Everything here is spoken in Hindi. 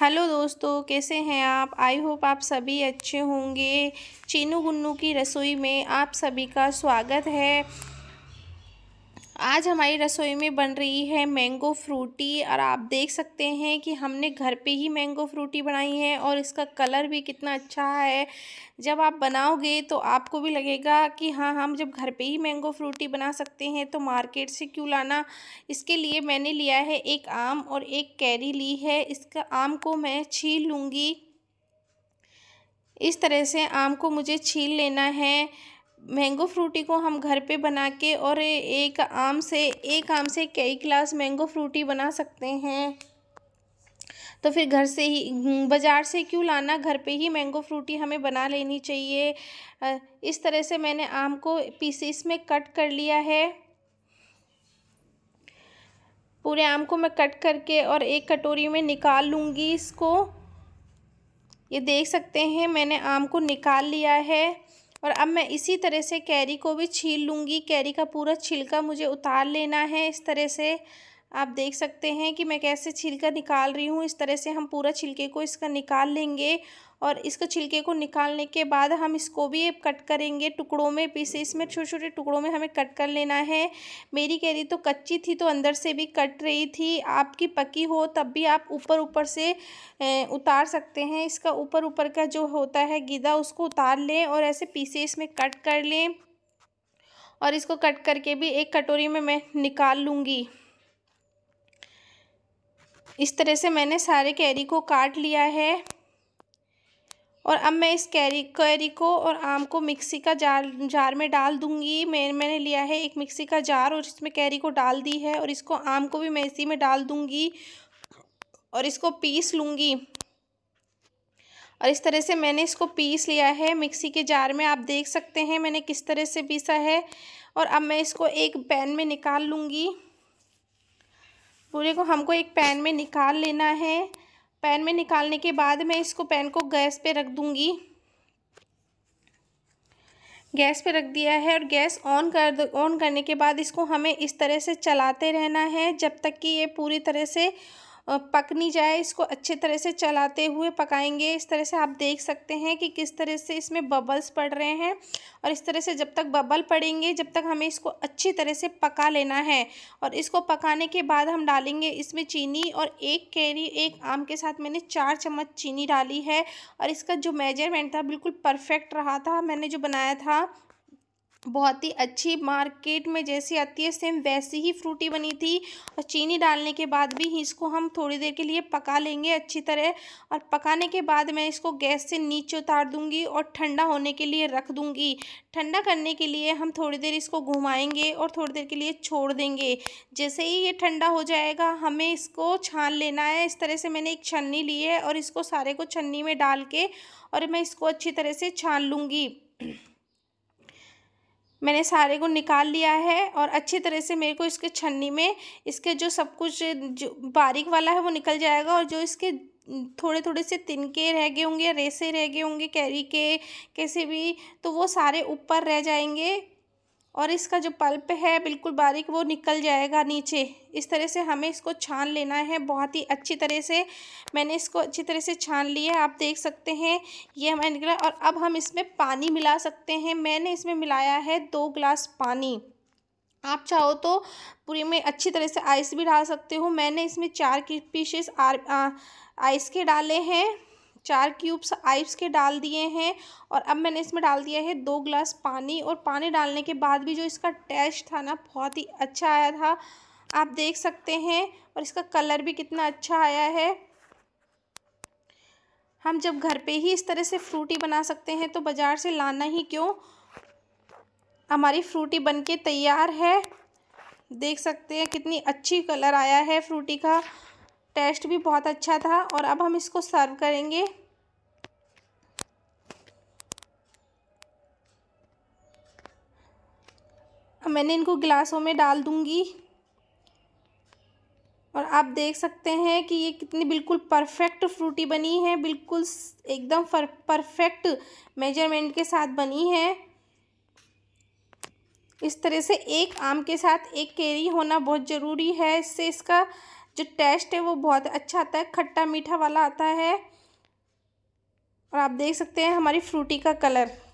हेलो दोस्तों कैसे हैं आप आई होप आप सभी अच्छे होंगे चीनू गुन्नू की रसोई में आप सभी का स्वागत है आज हमारी रसोई में बन रही है मैंगो फ्रूटी और आप देख सकते हैं कि हमने घर पे ही मैंगो फ्रूटी बनाई है और इसका कलर भी कितना अच्छा है जब आप बनाओगे तो आपको भी लगेगा कि हाँ हम जब घर पे ही मैंगो फ्रूटी बना सकते हैं तो मार्केट से क्यों लाना इसके लिए मैंने लिया है एक आम और एक कैरी ली है इसका आम को मैं छील लूँगी इस तरह से आम को मुझे छील लेना है मैंगो फ्रूटी को हम घर पे बना के और एक आम से एक आम से कई गिलास मैंगो फ्रूटी बना सकते हैं तो फिर घर से ही बाज़ार से क्यों लाना घर पे ही मैंगो फ्रूटी हमें बना लेनी चाहिए इस तरह से मैंने आम को पीसीस में कट कर लिया है पूरे आम को मैं कट करके और एक कटोरी में निकाल लूँगी इसको ये देख सकते हैं मैंने आम को निकाल लिया है और अब मैं इसी तरह से कैरी को भी छील लूँगी कैरी का पूरा छिलका मुझे उतार लेना है इस तरह से आप देख सकते हैं कि मैं कैसे छिलका निकाल रही हूँ इस तरह से हम पूरा छिलके को इसका निकाल लेंगे और इसको छिलके को निकालने के बाद हम इसको भी कट करेंगे टुकड़ों में पीसेस में छोटे छोटे टुकड़ों में हमें कट कर लेना है मेरी कैरी तो कच्ची थी तो अंदर से भी कट रही थी आपकी पकी हो तब भी आप ऊपर ऊपर से उतार सकते हैं इसका ऊपर ऊपर का जो होता है गीदा उसको उतार लें और ऐसे पीसेस में कट कर लें और इसको कट करके भी एक कटोरी में मैं निकाल लूँगी इस तरह से मैंने सारे कैरी को काट लिया है और अब मैं इस कैरी कैरी को और आम को मिक्सी का जार जार में डाल दूंगी मैं मैंने लिया है एक मिक्सी का जार और इसमें कैरी को डाल दी है और इसको आम को भी मैं इसी में डाल दूंगी और इसको पीस लूँगी और इस तरह से मैंने इसको पीस लिया है मिक्सी के जार में आप देख सकते हैं मैंने किस तरह से पीसा है और अब मैं इसको एक पैन में निकाल लूँगी पूरे को हमको एक पैन में निकाल लेना है पैन में निकालने के बाद मैं इसको पैन को गैस पे रख दूँगी गैस पे रख दिया है और गैस ऑन कर ऑन करने के बाद इसको हमें इस तरह से चलाते रहना है जब तक कि ये पूरी तरह से पक नहीं जाए इसको अच्छे तरह से चलाते हुए पकाएंगे इस तरह से आप देख सकते हैं कि किस तरह से इसमें बबल्स पड़ रहे हैं और इस तरह से जब तक बबल पड़ेंगे जब तक हमें इसको अच्छी तरह से पका लेना है और इसको पकाने के बाद हम डालेंगे इसमें चीनी और एक कैरी एक आम के साथ मैंने चार चम्मच चीनी डाली है और इसका जो मेजरमेंट था बिल्कुल परफेक्ट रहा था मैंने जो बनाया था बहुत ही अच्छी मार्केट में जैसी आती है सेम वैसी ही फ्रूटी बनी थी और चीनी डालने के बाद भी इसको हम थोड़ी देर के लिए पका लेंगे अच्छी तरह और पकाने के बाद मैं इसको गैस से नीचे उतार दूंगी और ठंडा होने के लिए रख दूंगी ठंडा करने के लिए हम थोड़ी देर इसको घुमाएंगे और थोड़ी देर के लिए छोड़ देंगे जैसे ही ये ठंडा हो जाएगा हमें इसको छान लेना है इस तरह से मैंने एक छन्नी ली है और इसको सारे को छन्नी में डाल के और मैं इसको अच्छी तरह से छान लूँगी मैंने सारे को निकाल लिया है और अच्छी तरह से मेरे को इसके छन्नी में इसके जो सब कुछ जो बारीक वाला है वो निकल जाएगा और जो इसके थोड़े थोड़े से तिनके रह गए होंगे रेसे रह गए होंगे कैरी के कैसे भी तो वो सारे ऊपर रह जाएंगे और इसका जो पल्प है बिल्कुल बारीक वो निकल जाएगा नीचे इस तरह से हमें इसको छान लेना है बहुत ही अच्छी तरह से मैंने इसको अच्छी तरह से छान लिया आप देख सकते हैं ये हमारा निकला और अब हम इसमें पानी मिला सकते हैं मैंने इसमें मिलाया है दो गिलास पानी आप चाहो तो पूरी में अच्छी तरह से आइस भी डाल सकते हो मैंने इसमें चार पीसेस आइस के डाले हैं चार क्यूब्स आइप्स के डाल दिए हैं और अब मैंने इसमें डाल दिया है दो ग्लास पानी और पानी डालने के बाद भी जो इसका टेस्ट था ना बहुत ही अच्छा आया था आप देख सकते हैं और इसका कलर भी कितना अच्छा आया है हम जब घर पे ही इस तरह से फ्रूटी बना सकते हैं तो बाज़ार से लाना ही क्यों हमारी फ्रूटी बनके तैयार है देख सकते हैं कितनी अच्छी कलर आया है फ्रूटी का टेस्ट भी बहुत अच्छा था और अब हम इसको सर्व करेंगे अब मैंने इनको गिलासों में डाल दूंगी और आप देख सकते हैं कि ये कितनी बिल्कुल परफेक्ट फ्रूटी बनी है बिल्कुल एकदम परफेक्ट मेजरमेंट के साथ बनी है इस तरह से एक आम के साथ एक केरी होना बहुत ज़रूरी है इससे इसका जो टेस्ट है वो बहुत अच्छा आता है खट्टा मीठा वाला आता है और आप देख सकते हैं हमारी फ्रूटी का कलर